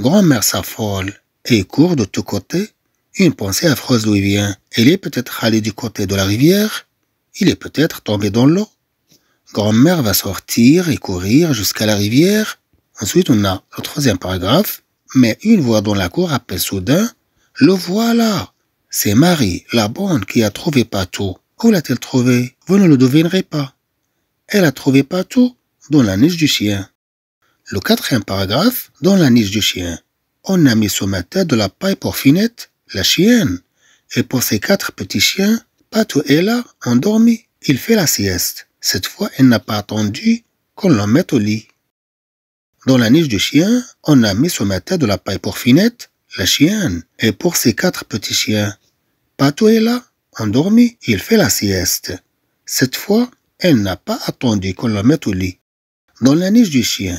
grand-mère s'affole et court de tous côtés. Une pensée affreuse lui vient. Il est peut-être allé du côté de la rivière. Il est peut-être tombé dans l'eau. Grand-mère va sortir et courir jusqu'à la rivière. Ensuite, on a le troisième paragraphe. Mais une voix dans la cour appelle soudain. Le voilà. C'est Marie, la bonne, qui a trouvé Patou. Où l'a-t-elle trouvé Vous ne le devinerez pas. Elle a trouvé Patou dans la niche du chien le quatrième paragraphe, dans la niche du chien. On a mis ce matin de la paille pour Finette, la chienne, et pour ses quatre petits chiens, Patou est là, endormi. Il fait la sieste. Cette fois, elle n'a pas attendu qu'on la mette au lit. Dans la niche du chien, on a mis ce matin de la paille pour Finette, la chienne, et pour ses quatre petits chiens. Patou est là, endormi, il fait la sieste. Cette fois, elle n'a pas attendu qu'on la mette au lit. Dans la niche du chien,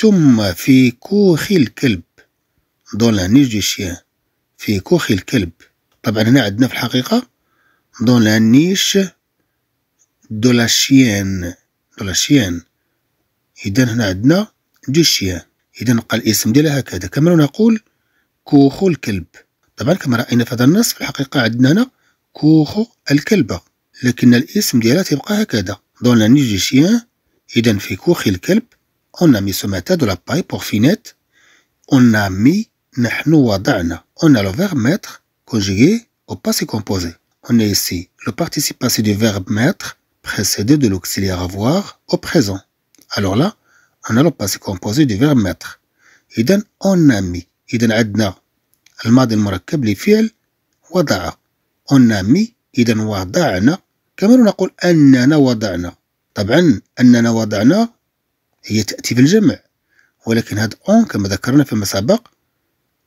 ثم في كوخ الكلب دون لا دو شيان في كوخ الكلب طبعا هنا عندنا في الحقيقة دون لا نيش دو لا شيان دو لا شيان إذا هنا عندنا دو شيان إذا نبقى الاسم ديالها هكذا كما نقول كوخ الكلب طبعا كما رأينا في هذا النص في الحقيقة عندنا هنا كوخ الكلبة لكن الاسم ديالها تبقى هكذا دون لا دو شيان إذا في كوخ الكلب on a mis ce matin de la paille pour finette. On a mis nahnu wada'na. On a le verbe mettre conjugué au passé composé. On est ici le participe passé du verbe mettre précédé de l'auxiliaire avoir au présent. Alors là, on a le passé composé du verbe mettre. Idan on a mis. إذا عندنا الماضي المركب لفعل وضع. On a mis. Donc, وضعنا. a نقول أننا وضعنا. طبعا أننا وضعنا هي تأتي بالجمع ولكن هاد اون كما ذكرنا فيما سبق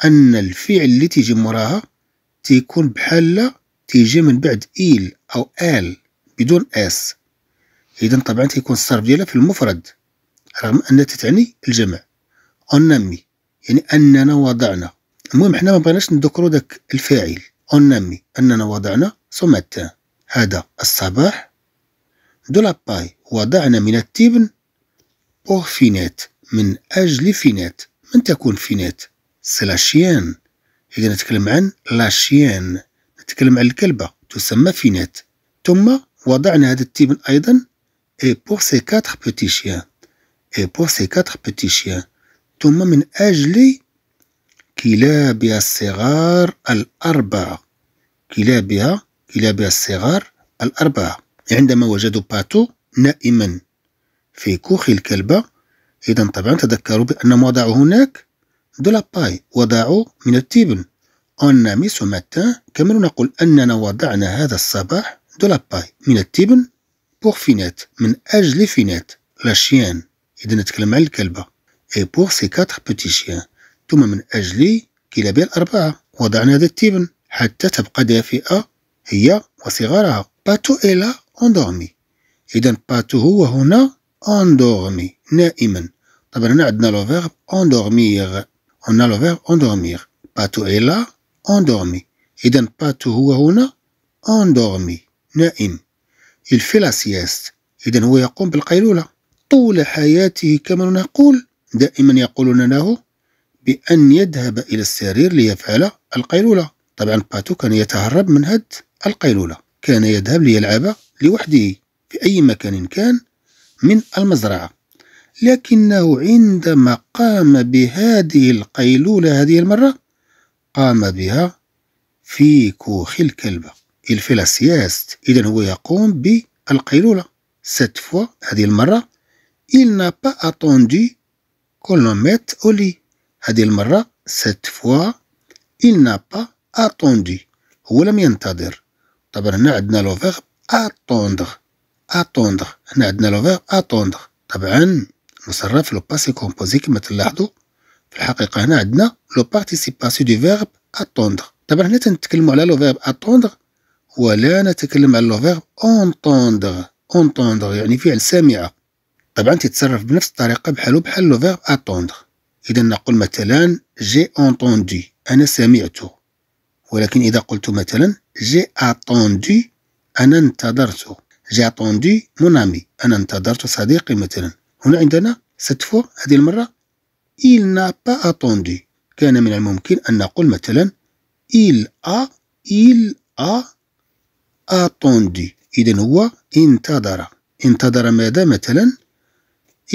أن الفعل اللي تيجي موراها تيكون بحالة تيجي من بعد إيل أو آل بدون اس إذا طبعا تيكون الصرف ديالها في المفرد رغم أنها تتعني الجمع أونامي يعني أننا وضعنا المهم حنا ما بغيناش داك الفاعل أونامي أننا وضعنا سوماتان هذا الصباح دو لاباي وضعنا من التبن أوه فينات من أجل فينات من تكون فينات سلاشيان إذا نتكلم عن لاشيان نتكلم عن الكلبة تسمى فينات ثم وضعنا هذا التبن أيضا et pour ces quatre petits chiens et pour ces quatre petits chiens ثم من أجل كلابها الصغار الأربعة كلابها كلابها الصغار الأربعة عندما وجدوا باتو نائما في كوخ الكلبة إذا طبعا تذكروا بأنهم وضعوا هناك دو لاباي وضعوا من التبن أنا مي سو ماتان كما نقول أننا وضعنا هذا الصباح دو لاباي من التبن بوغ فينات من أجل فينات لا شيان إذا نتكلم على الكلبة إي بوغ سي كاتر بوتي شيان ثم من أجل كلابها الأربعة وضعنا هذا التبن حتى تبقى دافئة هي وصغارها باتو إلا أندورمي إذا باتو هو هنا اندورمي نائما طبعا هنا عندنا لو فيرب اندورمير عندنا لو فيرب اندورمير باتو اي لا اندورمي اذا باتو هو هنا اندورمي نائم il fait la sieste إذا هو يقوم بالقيلولة طول حياته كما نقول دائما يقولون له بأن يذهب إلى السرير ليفعل القيلولة طبعا باتو كان يتهرب من هد القيلولة كان يذهب ليلعب لوحده في أي مكان كان من المزرعة لكنه عندما قام بهذه القيلولة هذه المرة قام بها في كوخ الكلبة الفلاسياست إذا هو يقوم بالقيلولة cette فوا هذه المرة il n'a pas attendu qu'on le mette au lit هذه المرة cette فوا il n'a pas attendu هو لم ينتظر طبعا هنا عندنا لو فيغ attendre اتوندر هنا عندنا لو فيرب اتوندر طبعا نصرف في لو باسي كومبوزي كما تلاحظوا في الحقيقه هنا عندنا لو بارتيسيپاسيو دو فيرب اتوندر طبعا هنا تنتكلموا على لو فيرب اتوندر ولا نتكلم على لو فيرب اونتوندر اونتوندر يعني فعل سامعه طبعا تتصرف بنفس الطريقه بحالو بحال لو فيرب اتوندر اذا نقول مثلا جي اونتوندي انا سمعته ولكن اذا قلت مثلا جي اتوندي انا انتظرته جي اتوندي مون امي انا انتظرت صديقي مثلا هنا عندنا ست فور هذه المره il n'a pas attendu كان من الممكن ان نقول مثلا il a il a attendu اذا هو انتظر انتظر ماذا مثلا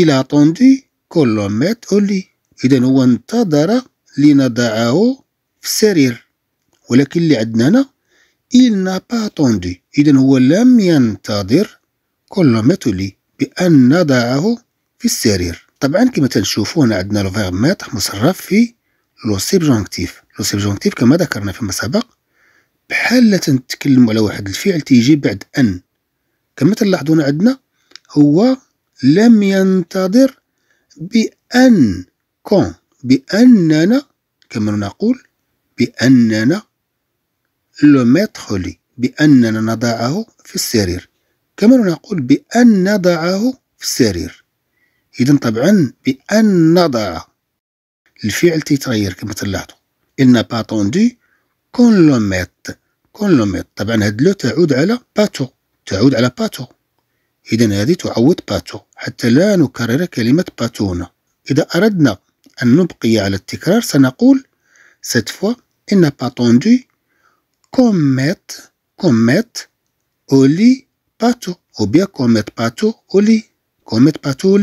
il a attendu كولوميت اولي اذا هو انتظر لنضعه في السرير ولكن اللي عندنا هنا il n'a pas attendu إذا هو لم ينتظر كلمتلي بأن نضعه في السرير طبعا كما تنشوفوا هنا عندنا لو فيرب ماتر مصرف في لو سيبجونكتيف لو سيبجونكتيف كما ذكرنا فيما سبق بحال تنتكلم على واحد الفعل تيجي بعد أن كما تلاحظون عندنا هو لم ينتظر بأن كون بأننا كما نقول بأننا لو ميتخ لي بأننا نضعه في السرير كما نقول بأن نضعه في السرير إذا طبعا بأن نضع الفعل تيتغير كما تلاحظوا إن باتوندي كون لو ميت كون لو ميت طبعا هاد لو تعود على باتو تعود على باتو إذا هذه تعود باتو حتى لا نكرر كلمة باتونا إذا أردنا أن نبقي على التكرار سنقول cette fois il n'a pas tendu commettre, commettre au lit obia ou bien commettre pato, au lit, commettre partout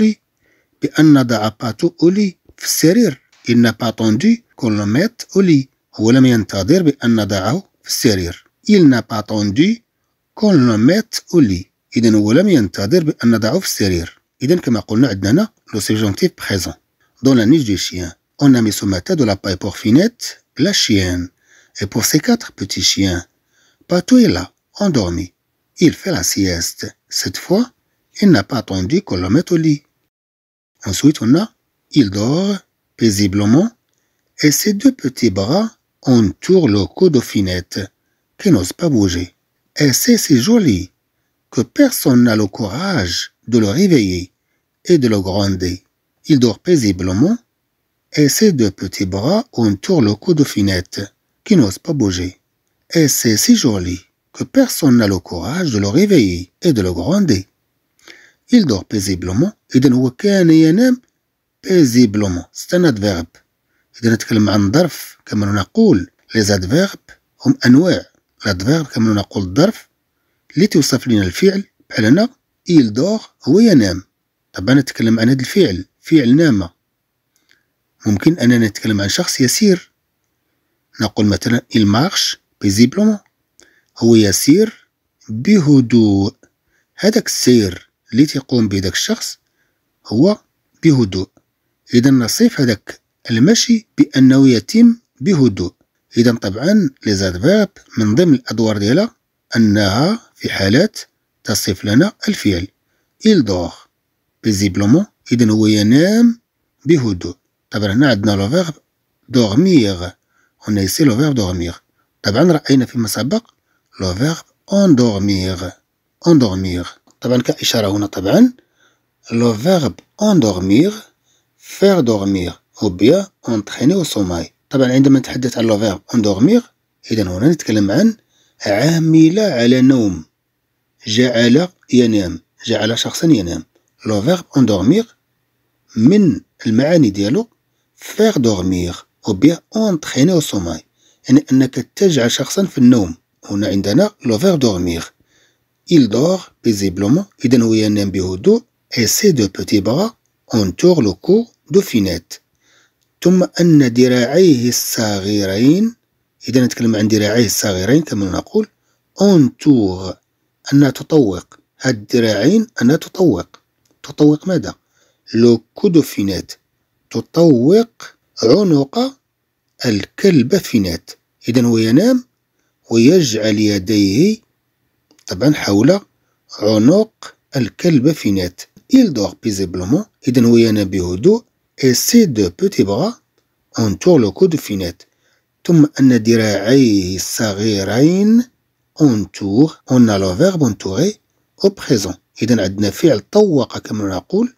Puis au Il n'a pas attendu qu'on le mette au lit. Il n'a pas attendu qu'on le مات أولي anada ينتظر بأن نضعه في السرير le présent dans la niche du chien on a mis ce matin de la paille pour finette la chienne et pour ces quatre petits chiens, Patou est là, endormi. Il fait la sieste. Cette fois, il n'a pas attendu qu'on le mette au lit. Ensuite, on a, il dort paisiblement et ses deux petits bras entourent le cou finette. qui n'ose pas bouger. Et c'est si joli que personne n'a le courage de le réveiller et de le gronder. Il dort paisiblement et ses deux petits bras entourent le cou finette. qui n'ose pas bouger. Et c'est si joli que personne n'a le courage de le réveiller et de le gronder. Il dort paisiblement, إذا هو كان ينام paisiblement c'est un adverbe إذا نتكلم عن ظرف كما نقول les adverbes هم أنواع الأدفيرب كما نقول الظرف اللي توصف لنا الفعل بحال هنا il dort هو ينام طبعا نتكلم عن هذا الفعل فعل نام ممكن أننا نتكلم عن شخص يسير نقول مثلا il marche paisiblement هو يسير بهدوء هذاك السير اللي تيقوم به داك الشخص هو بهدوء اذا نصف هذاك المشي بانه يتم بهدوء اذا طبعا لي من ضمن الادوار ديالها انها في حالات تصف لنا الفعل il dort paisiblement اذا هو ينام بهدوء طبعا هنا عندنا لو فيرب dormir On a ici le verbe dormir. طبعا رأينا فيما سبق le verbe endormir. Endormir. طبعا كإشارة هنا طبعا le verbe endormir faire dormir أو bien entraîner au sommeil. طبعا عندما نتحدث عن le verbe endormir إذا هنا نتكلم عن عامل على نوم جعل ينام جعل شخصا ينام لو فيرب اندورمير من المعاني ديالو فيغ دورمير أو بيان أونتخيني أو سوماي يعني أنك تجعل شخصا في النوم هنا عندنا لو لوفير دورمير إل dort بيزيبلومون إذا هو ينام بهدوء إي سي دو بوتي بغا أونتور لو كو de Finette. ثم أن ذراعيه الصغيرين إذا نتكلم عن ذراعيه الصغيرين كما نقول أونتور أنها تطوق هاد الذراعين أنها تطوق تطوق ماذا؟ لو كودو فينات تطوق عنق الكلب فينات إذا هو ينام ويجعل يديه طبعا حول عنق الكلب فينات Il dort paisiblement. إذا هو ينام بهدوء. Et ses deux petits bras entourent le cou de Finette. ثم أن ذراعيه الصغيرين entourent. On a le verbe entourer au présent. إذا عندنا فعل طوق كما نقول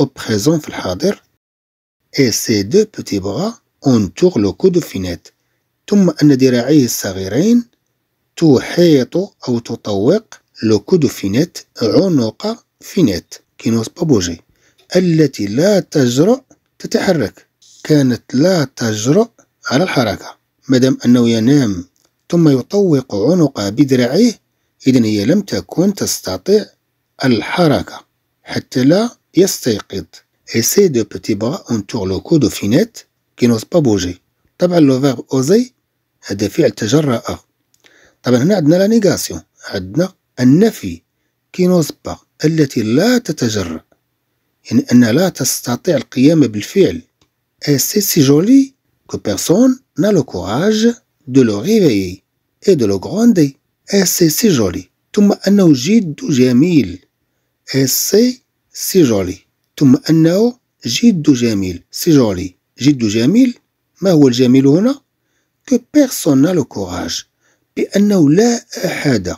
au présent في الحاضر et ses deux petits bras entourent le cou de Finette ثم أن ذراعيه الصغيرين تحيط أو تطوق لو كو دو فينيت عنق فينيت كينوس بابوجي التي لا تجرؤ تتحرك كانت لا تجرؤ على الحركة مادام أنه ينام ثم يطوق عنقها بذراعيه إذن هي لم تكن تستطيع الحركة حتى لا يستيقظ et ses deux petits bras entourent le cou de Finette qui n'ose pas bouger طبعا لو فيرب اوزي هذا فعل تجرأ طبعا هنا عندنا لا نيغاسيون عندنا النفي كي با التي لا تتجرأ يعني لا تستطيع القيام بالفعل et c'est si joli que personne n'a le courage de le réveiller et de le gronder et c'est si joli ثم انه جد جميل et c'est si joli ثم أنه جد جميل سي جولي جد جميل ما هو الجميل هنا كو بيرسون نالو كوراج بأنه لا أحد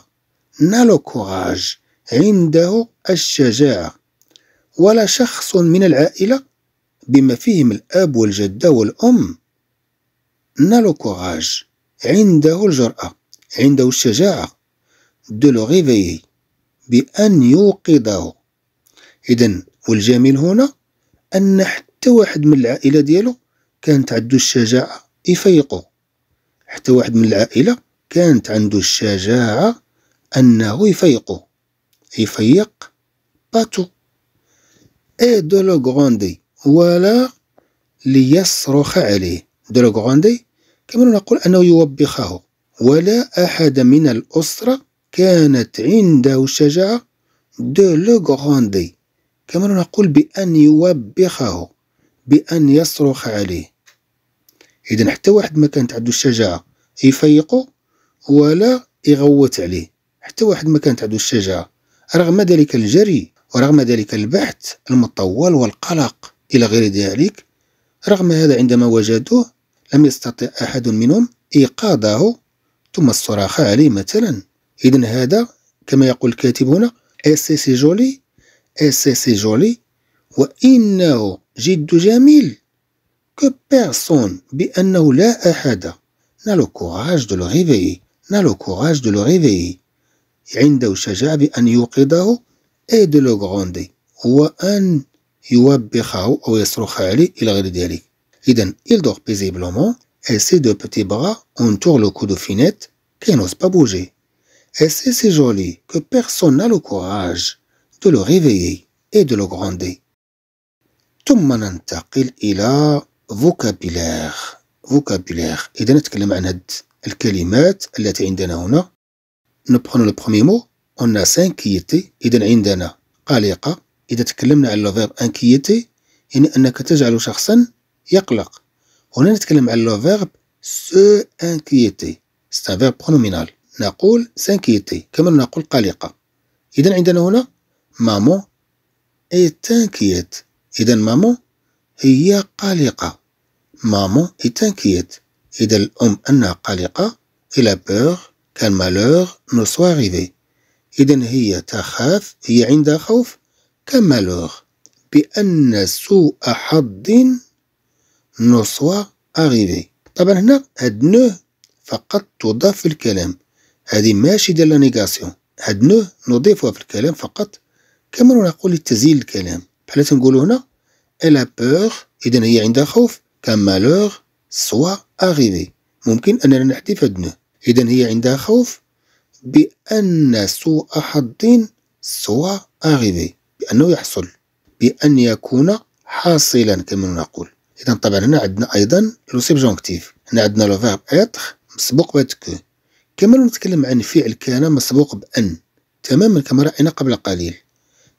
نالو كوراج عنده الشجاعة ولا شخص من العائلة بما فيهم الأب والجدة والأم نالو كوراج عنده الجرأة عنده الشجاعة دو لو بأن يوقظه إذا والجميل هنا أن حتى واحد من العائلة ديالو كانت عنده الشجاعة يفيقو حتى واحد من العائلة كانت عنده الشجاعة أنه يفيقو يفيق باتو اي دو لو غوندي ولا ليصرخ عليه دو لو غوندي كما نقول أنه يوبخه ولا أحد من الأسرة كانت عنده الشجاعة دو لو غوندي كما نقول بأن يوبخه بأن يصرخ عليه إذا حتى واحد ما كانت عنده الشجاعة يفيقه ولا يغوت عليه حتى واحد ما كانت عنده الشجاعة رغم ذلك الجري ورغم ذلك البحث المطول والقلق إلى غير ذلك رغم هذا عندما وجدوه لم يستطع أحد منهم إيقاظه ثم الصراخ عليه مثلا إذا هذا كما يقول الكاتب هنا سي جولي et c'est si joli. Wa innahu jiddu Que personne, bi annahu la personne, n'a le courage de le réveiller. N'a le courage de le réveiller. Yindahu shaja bi an et de le gronder. ou an yuwabbikhahu ou yasrukhali il ghiridiali. iden il dort paisiblement et ses deux petits bras entourent le cou de Finette qui n'ose pas bouger. Et c'est si joli que personne n'a le courage de le réveiller et de le gronder. ثم ننتقل إلى vocabulaire vocabulaire إذا نتكلم عن هاد الكلمات التي عندنا هنا نبخنو لو بخومي مو on a s'inquiéter إذا عندنا قلقة إذا تكلمنا على لو inquiéter يعني أنك تجعل شخصا يقلق هنا نتكلم على لو فيرب se inquiéter c'est un verbe pronominal نقول s'inquiéter كما نقول قلقة إذا عندنا هنا مامو اتانكيت إذا مامو هي قلقة مامو اتانكيت إذا الأم أنها قلقة إلى بوغ كان مالوغ نو سواريفي إذا هي تخاف هي عندها خوف كان مالور بأن سوء حظ نو سوا أغيفي طبعا هنا هاد نو فقط تضاف في الكلام هذه ماشي ديال لا نيغاسيون هاد نو نضيفها في الكلام فقط كما نقول لتزيل الكلام بحال تنقول هنا إلا بوغ إذا هي عندها خوف كان مالور سوا أغيفي ممكن أننا نحذف هاد إذا هي عندها خوف بأن سوء حظ سوا أغيفي بأنه يحصل بأن يكون حاصلا كما نقول إذا طبعا هنا عندنا أيضا لو سيبجونكتيف هنا عندنا لو فيرب إتر مسبوق بك كما نتكلم عن فعل كان مسبوق بأن تماما كما رأينا قبل قليل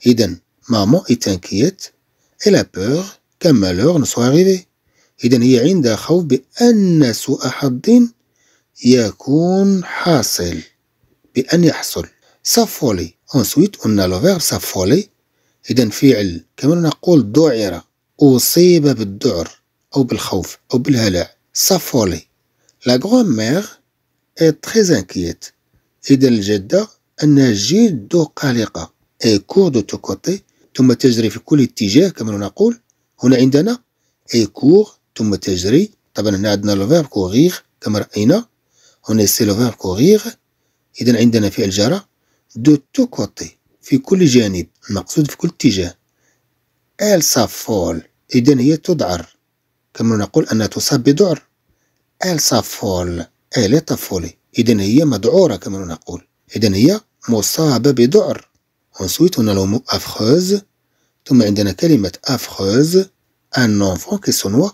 إذن مامون إي تانكيت إلا بوغ كان مالوغ نسو أغيفي إذن هي عندها خوف بأن سوء حظ يكون حاصل بأن يحصل سافولي أنسويت أون لوفير سافولي إذن فعل كما نقول دعر أصيب بالدعر أو بالخوف أو بالهلع سافولي لا غرومير إي تخي إذن الجدة أنها جد قلقة دو تو كوتي ثم تجري في كل اتجاه كما نقول هنا عندنا اي كور ثم تجري طبعا هنا عندنا لو فيرب كوغيغ كما راينا هنا سي لو فيرب كوغيغ اذا عندنا فعل جرى دو تو كوتي في كل جانب المقصود في كل اتجاه ال سافول اذا هي تدعر كما نقول انها تصاب بذعر ال سافول ال تفولي اذا هي مدعوره كما نقول اذا هي مصابه بذعر Ensuite, on a le mot affreuse. ثم عندنا كلمة أفخوز ان enfant كي سنوا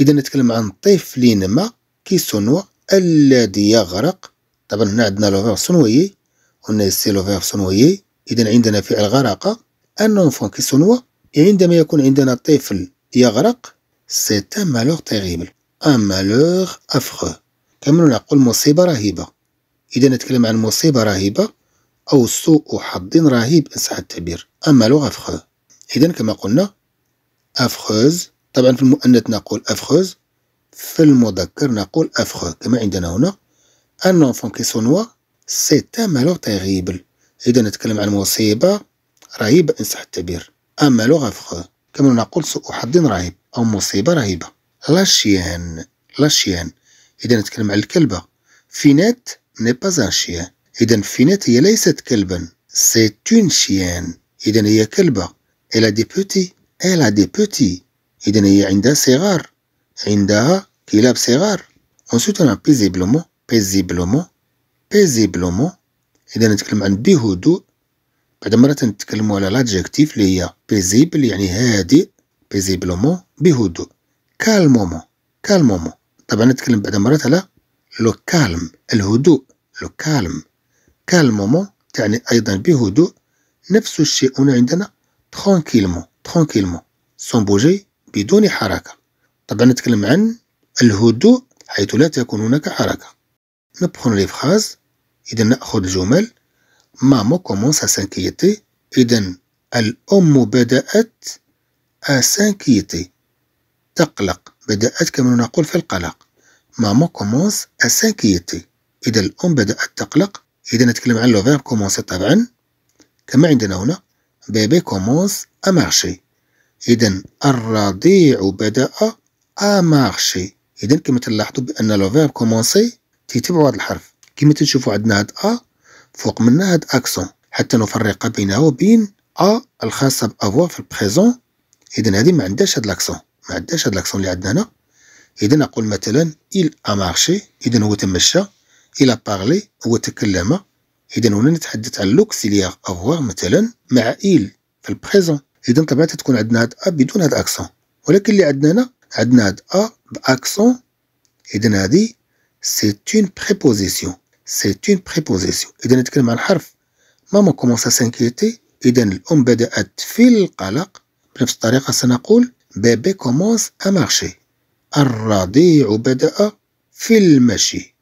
إذا نتكلم عن طفل ما كي سنوا الذي يغرق طبعا هنا عندنا لو فيرب سنويي قلنا سي لو فيرب سنويي إذا عندنا فعل غرق ان enfant كي سنوا عندما يكون عندنا طفل يغرق سي ان مالور تيغيبل ان مالور افخو كما نقول مصيبة رهيبة إذا نتكلم عن مصيبة رهيبة أو سوء حظ رهيب إن صح التعبير أما لغة أفخو إذا كما قلنا أفخوز طبعا في المؤنث نقول أفخوز في المذكر نقول أفخو كما عندنا هنا أن أنفون كي سونوا سيت أن مالوغ تيغيبل إذا نتكلم عن مصيبة رهيبة إن صح التعبير أما لغة أفخو كما نقول سوء حظ رهيب أو مصيبة رهيبة لاشيان لاشيان إذا نتكلم عن الكلبة فينات نيباز ان شيان إذا فينات هي ليست كلبا سي اون شيان إذا هي كلبة إلا دي بوتي إلا دي بوتي إذا هي عندها صغار عندها كلاب صغار ensuite أنا بيزيبلومون بيزيبلومون بيزيبلومون إذا نتكلم عن بهدوء بعد مرة نتكلم على لادجيكتيف اللي هي بيزيبل يعني هادئ بيزيبلومون بهدوء كالمومون كالمومون طبعا نتكلم بعد مرات على لو كالم الهدوء لو كالم كالمومون تعني أيضا بهدوء نفس الشيء هنا عندنا ترونكيلمون ترونكيلمون سون بوجي بدون حركة طبعا نتكلم عن الهدوء حيث لا تكون هناك حركة نبخون لي فخاز إذا نأخذ الجمل مامو كومونس سانكيتي إذا الأم بدأت أسانكيتي تقلق بدأت كما نقول في القلق مامو كومونس أسانكيتي إذا الأم بدأت تقلق إذا نتكلم عن لو فيرب كومونسي طبعا كما عندنا هنا بيبي كومونس أمارشي إذا الرضيع بدأ أمارشي إذا كما تلاحظوا بأن لو فيرب كومونسي تيتبعوا هذا الحرف كما تنشوفوا عندنا هاد أ فوق منها هاد أكسون حتى نفرق بينها وبين أ الخاصة بأفوا في البريزون إذا هذه ما عندهاش هاد لاكسون ما عندهاش هاد لاكسون اللي عندنا هنا إذا نقول مثلا إل أمارشي إذا هو تمشى الى بارلي هو تكلم اذا هنا نتحدث عن لوكسيليار أفواغ مثلا مع إيل في البريزون اذا طبعا تكون عندنا هاد ا بدون هاد اكسون ولكن اللي عندنا هنا عندنا هاد ا باكسون اذا هادي سيت اون بريبوزيسيون سيت اون بريبوزيسيون اذا نتكلم عن حرف ماما كومونسا سانكيتي اذا الام بدات في القلق بنفس الطريقه سنقول بيبي كومونس ا مارشي الرضيع بدا في المشي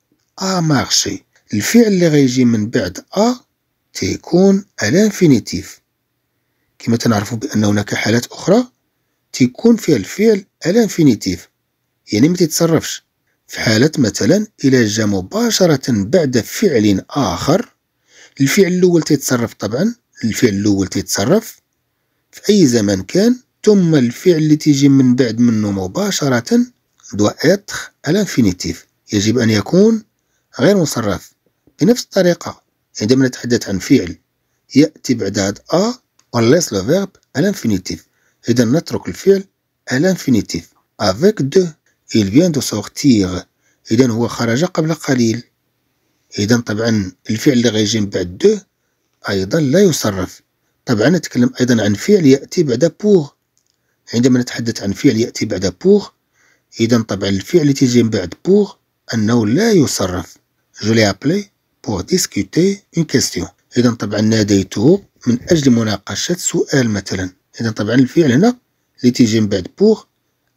ا مارشي الفعل اللي غيجي من بعد ا تيكون الانفينيتيف كما تنعرفوا بان هناك حالات اخرى تيكون فيها الفعل الانفينيتيف يعني ما تتصرفش في حالة مثلا إلى جاء مباشرة بعد فعل آخر الفعل الأول تيتصرف طبعا الفعل الأول تيتصرف في أي زمن كان ثم الفعل اللي تيجي من بعد منه مباشرة دو اتر الانفينيتيف يجب أن يكون غير مصرف بنفس الطريقة عندما نتحدث عن فعل يأتي بعد هذا أ ونليس لو فيرب الانفينيتيف إذا نترك الفعل الانفينيتيف افيك دو il vient de sortir إذا هو خرج قبل قليل إذا طبعا الفعل اللي غيجي من بعد دو أيضا لا يصرف طبعا نتكلم أيضا عن فعل يأتي بعد بور عندما نتحدث عن فعل يأتي بعد بور إذا طبعا الفعل اللي تيجي من بعد بور أنه لا يصرف جو لي ابلي بور ديسكوتي اون كيستيون اذا طبعا ناديته من اجل مناقشه سؤال مثلا اذا طبعا الفعل هنا اللي تيجي من بعد بور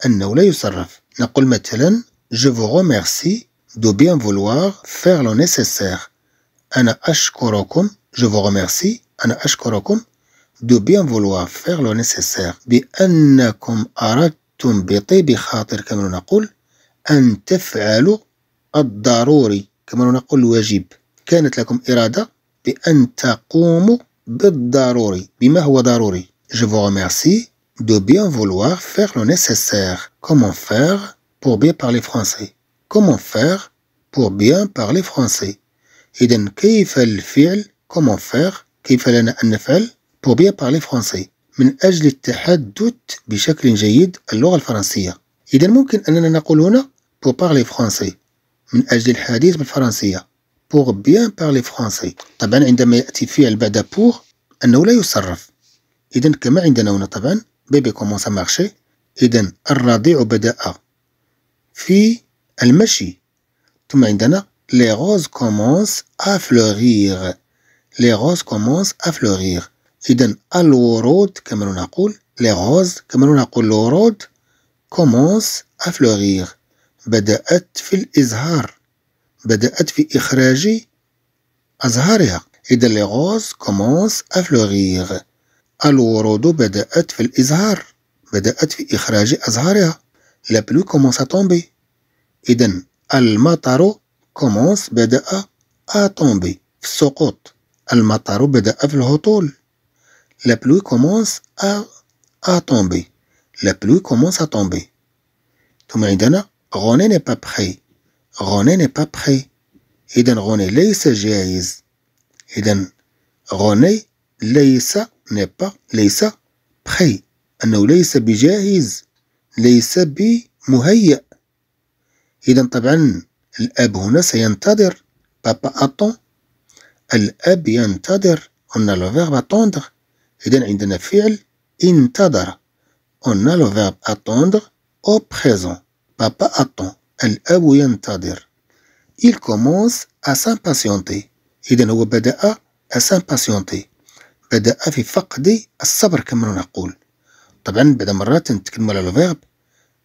انه لا يصرف نقول مثلا جو فو روميرسي دو بيان فولوار فير لو نيسيسير انا اشكركم جو فو روميرسي انا اشكركم دو بيان فولوار فير لو نيسيسير بانكم اردتم بطيب خاطر كما نقول ان تفعلوا الضروري كما نقول واجب كانت لكم إرادة بأن تقوموا بالضروري بما هو ضروري Je vous remercie de bien vouloir faire le nécessaire. Comment faire pour bien parler français Comment faire pour bien parler français إذن كيف الفعل comment faire كيف لنا أن نفعل pour bien parler français من أجل التحدث بشكل جيد اللغة الفرنسية إذن ممكن أننا نقول هنا pour parler français من أجل الحديث بالفرنسية pour bien parler français طبعا عندما يأتي فعل بعد pour أنه لا يصرف إذا كما عندنا هنا طبعا بيبي كومونس مارشي إذا الرضيع بدأ في المشي ثم عندنا لي غوز كومونس أفلوغيغ لي غوز كومونس أفلوغيغ إذا الورود كما نقول لي غوز كما نقول الورود كومونس أفلوغيغ بدأت في الإزهار بدأت في إخراج أزهارها إذا لغوز كومونس أفلوغيغ الورود بدأت في الإزهار بدأت في إخراج أزهارها لا بلو كومونس أتومبي إذا المطر كومونس بدأ أتومبي في السقوط المطر بدأ في الهطول لا بلو كومونس أتومبي لا بلو كومونس أتومبي ثم عندنا غوني ني با بخي غوني ني با بخي إذا غوني ليس جاهز إذا غوني ليس ني با ليس بخي أنه ليس بجاهز ليس بمهيأ إذا طبعا الأب هنا سينتظر بابا أطون الأب ينتظر أن لو فيرب verbe إذا عندنا فعل انتظر أن لو فيرب verbe أو au Papá attend. الأب ينتظر. Il commence à s'impatienter. إذا هو بدأ à s'impatienter. بدأ في فقد الصبر كما نقول. طبعا بعد مرات نتكلم على الفيرب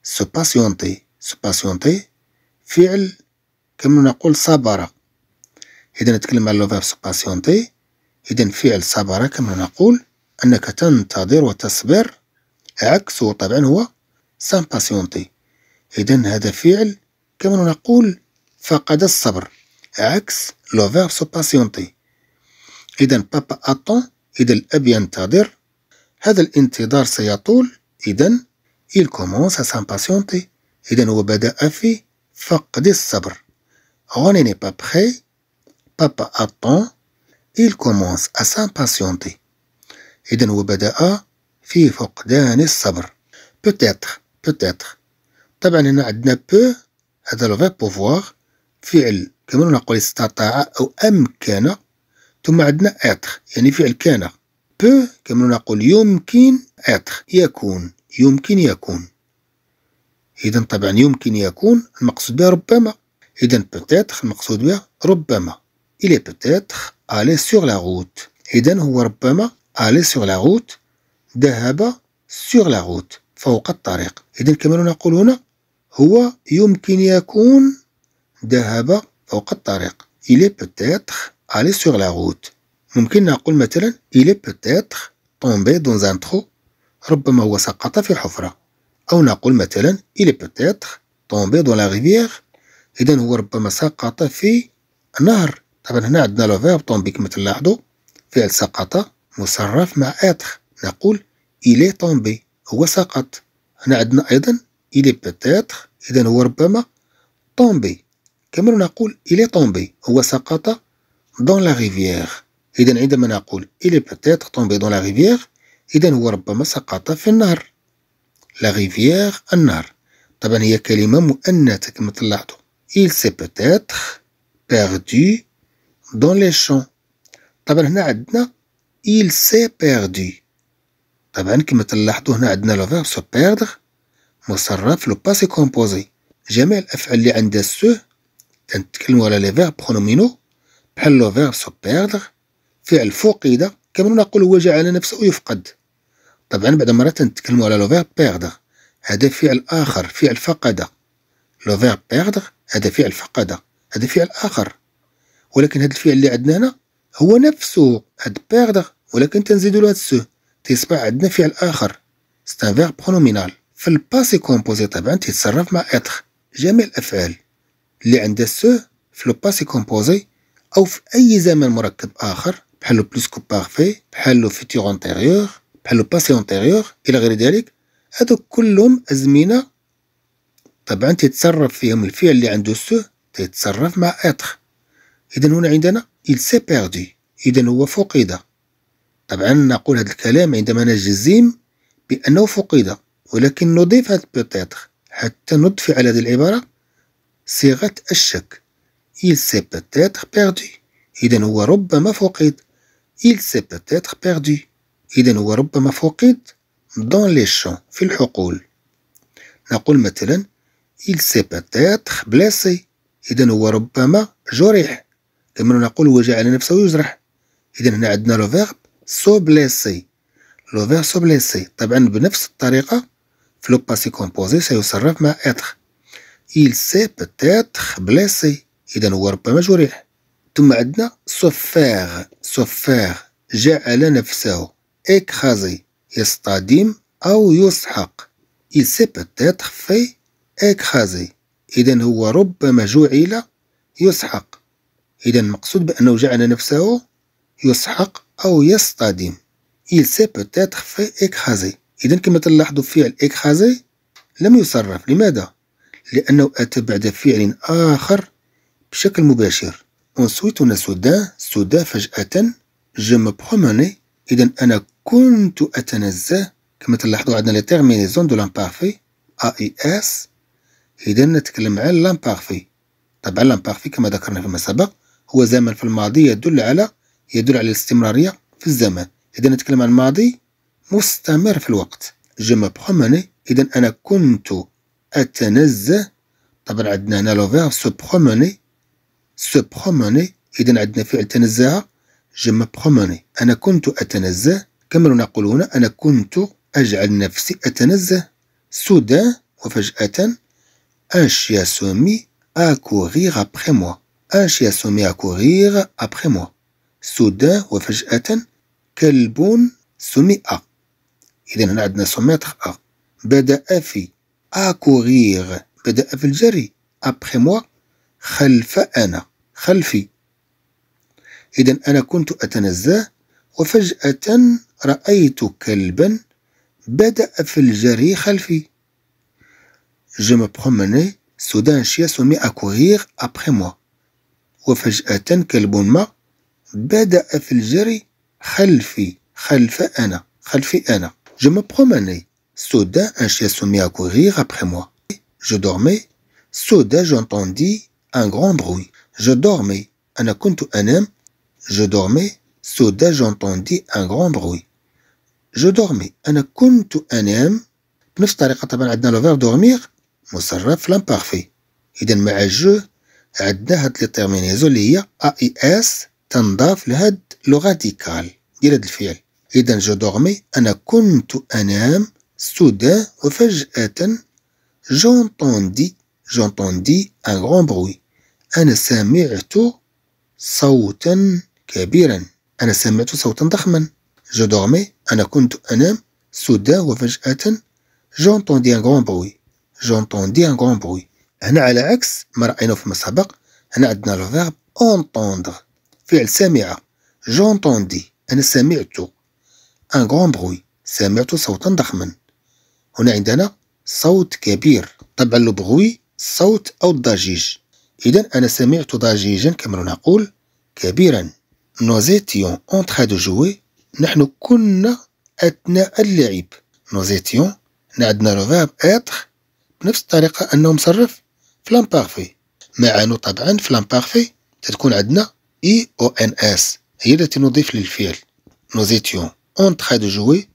سو باسيونتي سو باسيونتي فعل كما نقول صبر إذا نتكلم على الفيرب سو باسيونتي إذا فعل صبر كما نقول أنك تنتظر وتصبر عكسه طبعا هو سامباسيونتي إذا هذا فعل كما نقول فقد الصبر عكس لو فيرب سو باسيونتي إذا بابا أتون إذا الأب ينتظر هذا الانتظار سيطول إذا إل كومونس سان باسيونتي إذا هو بدأ في فقد الصبر أوني ني با بخي بابا أتون إل كومونس سان باسيونتي إذا هو بدأ في فقدان الصبر peut-être peut-être طبعا هنا عندنا بو هذا لو في بوفوار فعل كما نقول استطاع أو أمكن ثم عندنا اتر يعني فعل كان بو كما نقول يمكن اتر يكون يمكن يكون إذا طبعا يمكن يكون المقصود بها ربما إذا بوتيتر المقصود بها ربما إلي بوتيتر ألي سور لا روت إذا هو ربما ألي سور لا روت ذهب سور لا روت فوق الطريق إذا كما نقول هنا هو يمكن يكون ذهب فوق الطريق إلي etre ألي سوغ لا route ممكن نقول مثلا إلي etre طومبي دون زان تخو ربما هو سقط في حفرة أو نقول مثلا إلي etre طومبي دون لا rivière إذا هو ربما سقط في نهر طبعا هنا عندنا لو فيرب طومبي كما تلاحظوا فعل سقط مصرف مع اتر نقول إلي طومبي هو سقط هنا عندنا أيضا إلي بتاتر إذا هو ربما طومبي كما نقول إلي طومبي هو سقط دون لا ريفيير إذا عندما نقول إلي بتاتر طومبي دون لا ريفيير إذا هو ربما سقط في النهر لا ريفيير النهر طبعا هي كلمة مؤنثة كما طلعتوا إل سي peut-être perdu dans les champs طبعا هنا عندنا إل سي perdu طبعا كما تلاحظوا هنا عندنا لو فيرب سو perdre مصرف لو باسي كومبوزي جميع الافعال اللي عندها سو تنتكلموا على لي فيرب برونومينو بحال لو فيرب سو بيردر فعل فقد كما نقول هو جعل نفسه يفقد طبعا بعد مرة تنتكلموا على لو فيرب بيردر هذا فعل اخر فعل فقد لو فيرب بيردر هذا فعل فقد هذا فعل اخر ولكن هذا الفعل اللي عندنا هنا هو نفسه هاد بيردر ولكن تنزيدوا له هاد سو تيصبح عندنا فعل اخر سي ان فيرب برونومينال في الباسي كومبوزي طبعا تتصرف مع اتر جميع الافعال اللي عندها سو في الباسي كومبوزي او في اي زمن مركب اخر بحال لو بلوسكو بارفي بحال لو فيتور انتيريور بحال لو باسي انتيريور الى غير ذلك هادوك كلهم ازمنه طبعا تتصرف فيهم الفعل اللي عنده سو تتصرف مع اتر اذا هنا عندنا il s'est perdu اذا هو فقد طبعا نقول هذا الكلام عندما نجزم بانه فقد ولكن نضيف peut-être حتى نضفي على هذه العبارة صيغة الشك il s'est peut-être perdu إذا هو ربما فقد il s'est peut-être perdu إذا هو ربما فقد dans les champs في الحقول نقول مثلا il s'est peut-être blessé إذا هو ربما جرح لما نقول وجعل نفسه يجرح إذا هنا عندنا لو فيرب سو بليسي لو فيرب سو بليسي طبعا بنفس الطريقة في لو باسي كومبوزي سيصرف مع اتر il s'est peut-être blessé إذا هو ربما جرح ثم عندنا سوفيغ سوفيغ جعل نفسه إكخازي يصطدم أو يسحق il s'est peut-être fait écraser إذا هو ربما جعل يسحق إذا المقصود بأنه جعل نفسه يسحق أو يصطدم il s'est peut-être fait écraser إذا كما تلاحظوا فعل إكخازي لم يصرف لماذا؟ لأنه أتى بعد فعل آخر بشكل مباشر أنسويت on سودا soudain, فجأة جم بخماني إذا أنا كنت أتنزه كما تلاحظوا عندنا لي تيرمينيزون دو لامبارفي إي إس إذا نتكلم على لامبارفي طبعا لامبارفي كما ذكرنا فيما سبق هو زمن في الماضي يدل على يدل على الاستمرارية في الزمن إذا نتكلم عن الماضي مستمر في الوقت جو مو بروموني اذا انا كنت اتنزه طبعا عندنا هنا لو فيرب سو بروموني سو بروموني اذا عندنا فعل تنزه مو بروموني انا كنت اتنزه كما نقول هنا انا كنت اجعل نفسي اتنزه سودا وفجأة ان شيا سومي اكورير ابخي موا ان شيا سومي اكورير ابخي موا سودا وفجأة كلب سمئ إذا هنا عندنا سوميتر أ بدأ في أكوغيغ بدأ في الجري أبخي موا خلف أنا خلفي إذا أنا كنت أتنزه وفجأة رأيت كلبا بدأ في الجري خلفي جو مو promenais, سودان شيا سومي أكوغيغ أبخي موا وفجأة كلب ما بدأ في الجري خلفي خلف أنا خلفي أنا Je me promenais. Soudain, un chien se mit à courir après moi. Je dormais. Soudain, j'entendis un grand bruit. Je dormais. Je dormais. Soudain, j'entendis un grand bruit. Je dormais. أنا كنت أنام بنفس الطريقة طبعا عندنا لو فيرب دورمير مصرف لامبارفي إذا مع جو عندنا هاد لي تيرمينيزون اللي هي أ إي إس تنضاف لهاد لو راديكال ديال هاد الفعل إذا جو دورمي أنا كنت أنام سودا وفجأة جونتوندي جونتوندي أن غون بروي أنا سمعت صوتا كبيرا أنا سمعت صوتا ضخما جو دورمي أنا كنت أنام سودا وفجأة جونتوندي أن غون بروي جونتوندي أن غون بروي هنا على عكس ما رأينا فيما سبق هنا عندنا الفيرب اونتوندر فعل سامعة جونتوندي أنا سمعت ان غون بروي سمعت صوتا ضخما هنا عندنا صوت كبير طبعا لو بغوي الصوت أو الضجيج إذا أنا سمعت ضجيجا كما نقول كبيرا نوزيتيون اون en دو جوي نحن كنا أثناء اللعب نوزيتيون نعدنا عندنا لو فيرب إتر بنفس الطريقة أنه مصرف فلام بارفي مع أنه طبعا فلام بارفي تتكون عندنا إي أو إن إس هي التي نضيف للفعل نوزيتيون اونطخا دو جوي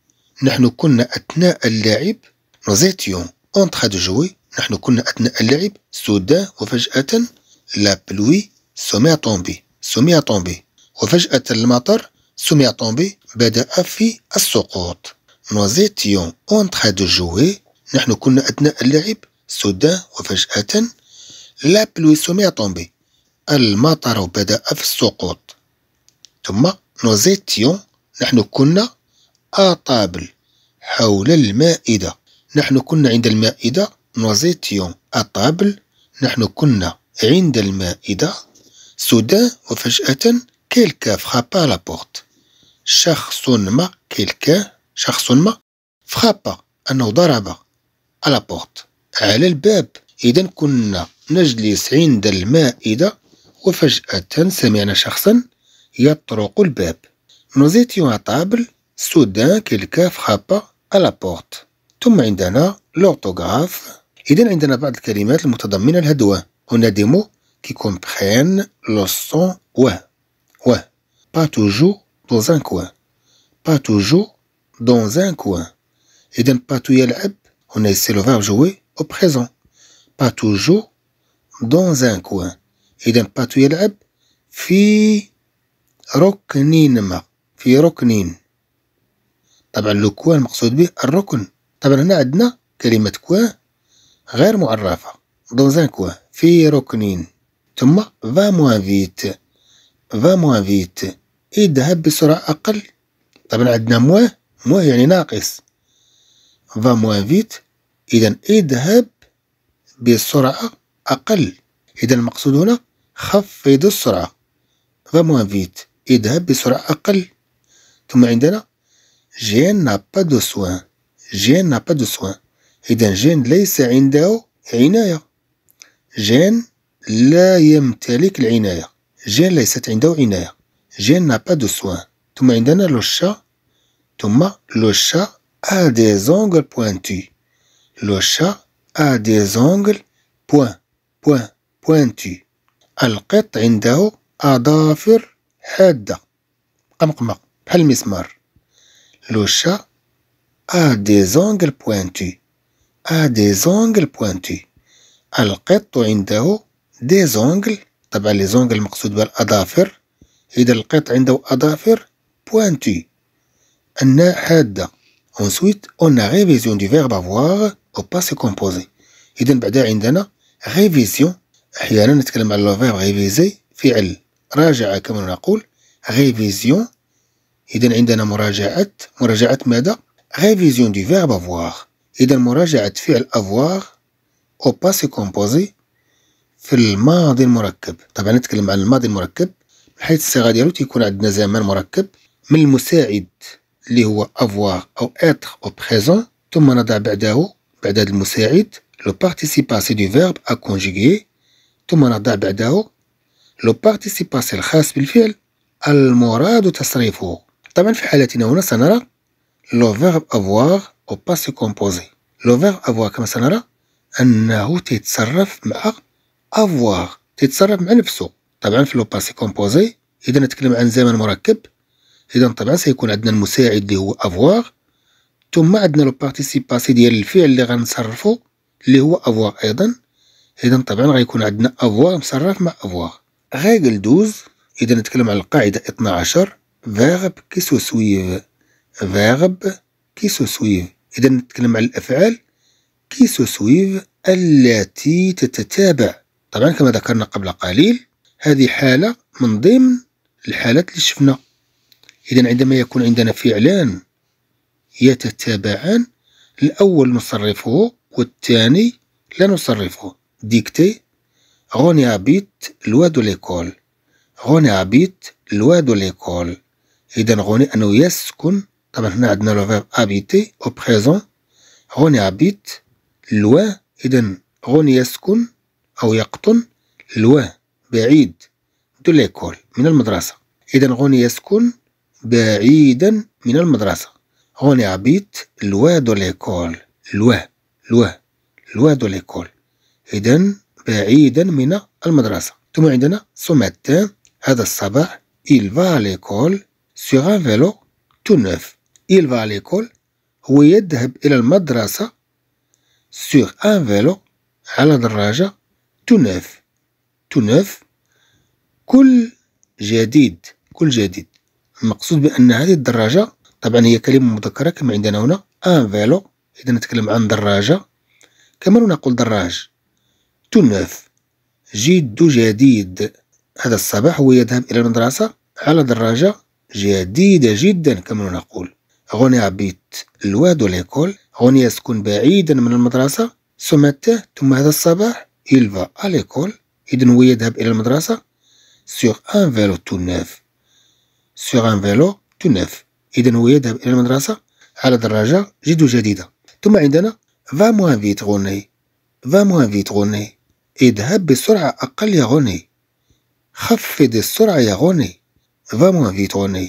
نحن كنا اثناء اللعب نوزيتيون اونطخا دو جوي نحن كنا اثناء اللعب سودا وفجأة لا بلوي سوميا طومبي سوميا طومبي وفجأة المطر سوميا طومبي بدأ في السقوط نوزيتيون اونطخا دو جوي نحن كنا اثناء اللعب سودا وفجأة لا بلوي سوميا طومبي المطر بدأ في السقوط ثم نوزيتيون نحن كنا أطابل حول المائدة نحن كنا عند المائدة نوزيتيون أطابل نحن كنا عند المائدة سودا وفجأة كيلكا فخابا لابورت شخص ما كيلكا شخص ما فخابا أنه ضرب لابورت على الباب إذا كنا نجلس عند المائدة وفجأة سمعنا شخصا يطرق الباب Nous étions à table, soudain quelqu'un frappa à la porte. tout عندنا l'orthographe. إذا عندنا بعض الكلمات المتضمنة On a des mots qui comprennent le son ouais ».« ouais Pas toujours dans un coin. Pas toujours dans un coin. Et patouille pas يلعب. On essaie le verbe jouer au présent. Pas toujours dans un coin. Et et' pas يلعب في ركن ma. في ركن طبعا لو كوان مقصود به الركن طبعا هنا عندنا كلمة كوان غير معرفة دون زان كوان في ركن ثم فا موان فيت فا موان فيت اذهب بسرعة أقل طبعا عندنا موا موا يعني ناقص فا موان فيت إذا اذهب بسرعة أقل إذا المقصود هنا خفض السرعة فا موان فيت اذهب بسرعة أقل ثم عندنا جين n'a pas de soin جين n'a pas de soin pas جين ليس عنده عناية جين لا يمتلك العناية جين ليست عنده عناية جين n'a pas de soin ثم عندنا لو شا ثم لو شا a des ongles pointus le chat a des ongles point point pointus القط عنده أظافر حادة بحال بهالمسمار لو شا ا دي زونغل بوينتي ا دي زونغل بوينتي القط عنده دي زونغل طبعا لي زونغل المقصود الاظافر اذا القط عنده اظافر بوينتي ان حاده اونسويت اون ريفيزيون دي فيرب افوار او باسي كومبوزي اذا بعدا عندنا ريفيزيون احيانا نتكلم على لو فيرب ريفيزي فعل راجع كما نقول ريفيزيون إذا عندنا مراجعة مراجعة ماذا؟ ريفيزيون دي فيرب افواغ إذا مراجعة فعل افواغ أو باسي كومبوزي في الماضي المركب طبعا نتكلم عن الماضي المركب حيث الصيغة ديالو تيكون عندنا زمان مركب من المساعد اللي هو افواغ أو إتر أو بريزون ثم نضع بعده بعد هذا المساعد لو participe دو du أكونجيكي ثم نضع بعده لو participe الخاص بالفعل المراد تصريفه طبعا في حالتنا هنا سنرى لو فيرب افوار او باس كومبوزي لو فيرب افوار كما سنرى انه تيتصرف مع افوار تيتصرف مع نفسه طبعا في لو باس كومبوزي اذا نتكلم عن زمن مركب اذا طبعا سيكون عندنا المساعد اللي هو افوار ثم عندنا لو بارتيسيباسي ديال الفعل اللي غنصرفو اللي هو افوار ايضا اذا طبعا غيكون عندنا افوار مصرف مع افوار ريغل 12 اذا نتكلم على القاعده 12 فيرب كي سو سويف فيرب كي سو سويف إذا نتكلم على الأفعال كي سو سويف التي تتتابع طبعا كما ذكرنا قبل قليل هذه حالة من ضمن الحالات اللي شفنا إذا عندما يكون عندنا فعلان يتتابعان الأول نصرفه والثاني لا نصرفه ديكتي غوني أبيت دو ليكول غوني أبيت دو ليكول إذا غوني أنه يسكن طبعا هنا عندنا لو فيرب أبيتي أو بريزون غوني أبيت لوا إذا غوني يسكن أو يقطن لوا بعيد دو ليكول من المدرسة إذا غوني يسكن بعيدا من المدرسة غوني أبيت لوا دو ليكول لوا لوا لوا دو ليكول إذا بعيدا من المدرسة ثم عندنا سو هذا الصباح إلفا ليكول sur un vélo tout neuf. Il va à l'école ويذهب إلى المدرسة sur un vélo على دراجة tout neuf. tout neuf كل جديد كل جديد المقصود بأن هذه الدراجة طبعا هي كلمة مذكرة كما عندنا هنا ان فيلو إذا نتكلم عن دراجة كما نقول دراج تو نوف جد جديد هذا الصباح هو يذهب إلى المدرسة على دراجة جديدة جدا كما نقول غني عبيت الواد ليكول غني يسكن بعيدا من المدرسة ثم ثم هذا الصباح إلفا أليكول إذن هو يذهب إلى المدرسة سيغ أن فيلو تو نوف سيغ أن فيلو تو نوف إذن هو يذهب إلى المدرسة على دراجة جد جديدة ثم عندنا فا موان فيت غني فا موان فيت غني اذهب بسرعة أقل يا غني خفض السرعة يا غني Va moins vite René.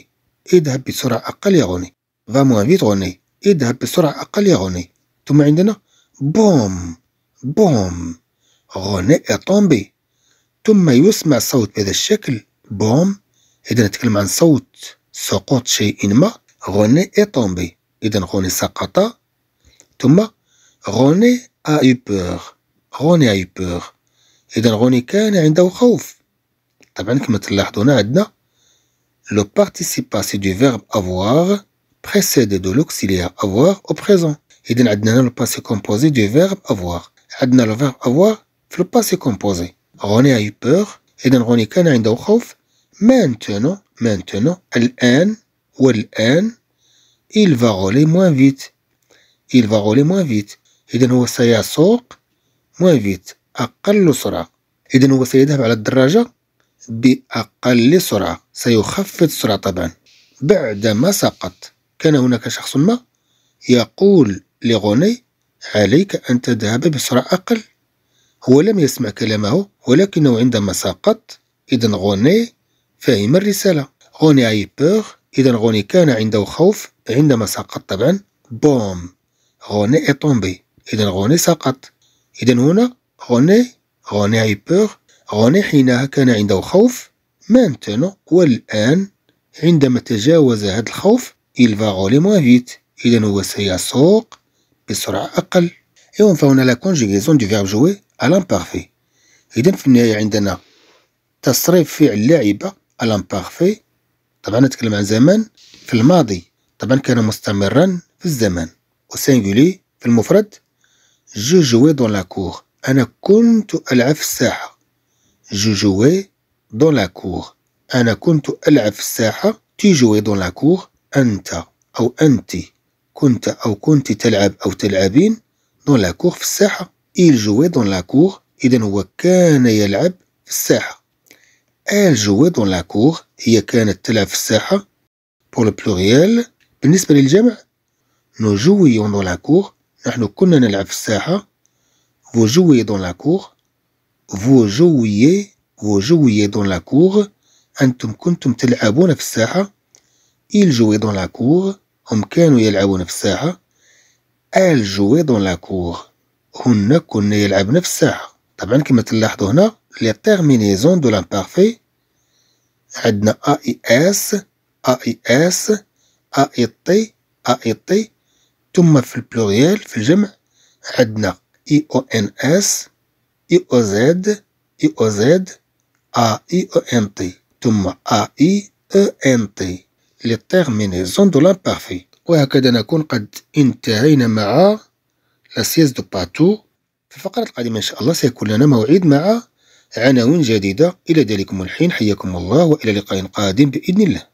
اذهب بسرعة أقل يا روني. Va moins vite René. اذهب بسرعة أقل يا روني. ثم عندنا بوم بوم روني طومبي ثم يسمع صوت بهذا الشكل بوم إذا نتكلم عن صوت سقوط شيء ما روني طومبي إذا روني سقط ثم روني a eu peur روني a eu peur إذا روني كان عنده خوف طبعا كما تلاحظون عندنا Le participe du verbe avoir précède de l'auxiliaire avoir au présent. Et donc, on le passé composé du verbe avoir. On le verbe avoir, le passé composé. René a eu peur. Et donc, René كان عنده خوف. Maintenant, maintenant, l'en, ou il va rouler moins vite. Il va rouler moins vite. Et donc, هو سيسوق moins vite. sera سرعة. il هو à la الدراجة بأقل سرعة سيخفض السرعة طبعا بعدما سقط كان هناك شخص ما يقول لغني عليك أن تذهب بسرعة أقل هو لم يسمع كلامه ولكنه عندما سقط إذا غوني فهم الرسالة غوني أي بور إذا غوني كان عنده خوف عندما سقط طبعا بوم غوني إطومبي إذا غوني سقط إذا هنا غوني غوني أي بور غوني حينها كان عنده خوف maintenant والآن عندما تجاوز هذا الخوف إلفا غولي موافيت moins إذا هو سيسوق بسرعة أقل إذن فهنا لا كونجيغيزون دو فيرب جوي ألان بارفي إذا في النهاية عندنا تصريف فعل لعبة ألان بارفي طبعا نتكلم عن زمان في الماضي طبعا كان مستمرا في الزمان وسينغولي في المفرد جو جوي دون لاكور أنا كنت ألعب في الساحة jouais دون la cour. أنا كنت ألعب في الساحة تي جوي دون la cour. أنت أو أنت كنت أو كنت تلعب أو تلعبين دون la cour في الساحة Il جوي دون la cour. إذا هو كان يلعب في الساحة Elle جوي دون la cour. هي كانت تلعب في الساحة بور pluriel. بالنسبة للجمع نو جويون دون la cour. نحن كنا نلعب في الساحة فو جوي دون la cour. vous jouiez, vous jouiez dans la cour, antum kuntum tel'abou saha. il jouaient dans la cour, hum kanu yel'abou saha. Elle jouait dans la cour, hunna kunna yel'abou nafsaha. Taban kima t'l'lahdo hna, les terminaisons de l'imparfait, adna a i s, a i s, a i t, a i t, le pluriel, fil jem, adna i o n s, اي اي اي او او زد زد ا او ان تي ثم تي للتيرمينيزون دو لامبارفي وهكذا نكون قد انتهينا مع لاسيس دو باتو في الفقرة القادمة إن شاء الله سيكون لنا موعد مع عناوين جديدة إلى ذلكم الحين حياكم الله وإلى لقاء قادم بإذن الله